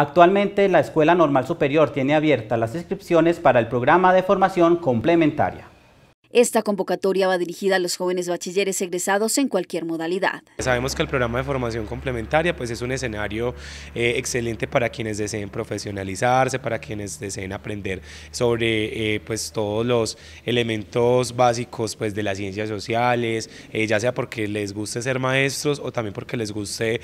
Actualmente la Escuela Normal Superior tiene abiertas las inscripciones para el programa de formación complementaria. Esta convocatoria va dirigida a los jóvenes bachilleres egresados en cualquier modalidad. Sabemos que el programa de formación complementaria pues es un escenario eh, excelente para quienes deseen profesionalizarse, para quienes deseen aprender sobre eh, pues todos los elementos básicos pues de las ciencias sociales, eh, ya sea porque les guste ser maestros o también porque les guste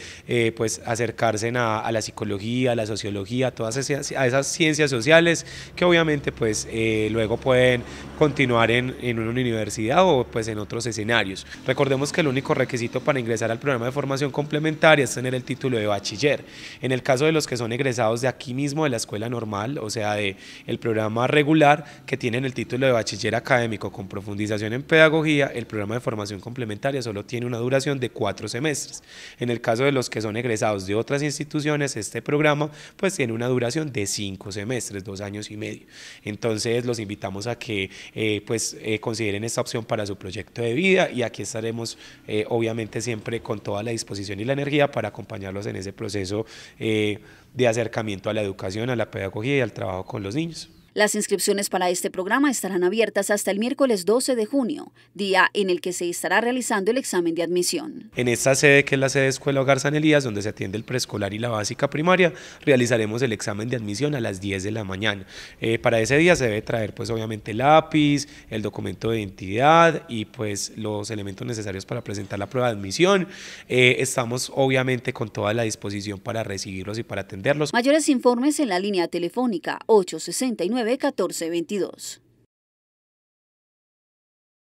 pues acercarse a, la psicología, a la sociología, a todas esas, ciencias sociales que obviamente pues luego pueden continuar en en una universidad o pues en otros escenarios. Recordemos que el único requisito para ingresar al programa de formación complementaria es tener el título de bachiller. En el caso de los que son egresados de aquí mismo de la escuela normal, o sea, de el programa regular que tienen el título de bachiller académico con profundización en pedagogía, el programa de formación complementaria solo tiene una duración de cuatro semestres. En el caso de los que son egresados de otras instituciones, este programa pues tiene una duración de cinco semestres, dos años y medio. Entonces los invitamos a que eh, pues eh, consideren esta opción para su proyecto de vida y aquí estaremos eh, obviamente siempre con toda la disposición y la energía para acompañarlos en ese proceso eh, de acercamiento a la educación, a la pedagogía y al trabajo con los niños. Las inscripciones para este programa estarán abiertas hasta el miércoles 12 de junio, día en el que se estará realizando el examen de admisión. En esta sede, que es la sede Escuela Hogar San Elías, donde se atiende el preescolar y la básica primaria, realizaremos el examen de admisión a las 10 de la mañana. Eh, para ese día se debe traer pues obviamente lápiz, el documento de identidad y pues los elementos necesarios para presentar la prueba de admisión. Eh, estamos obviamente con toda la disposición para recibirlos y para atenderlos. Mayores informes en la línea telefónica 869 1422.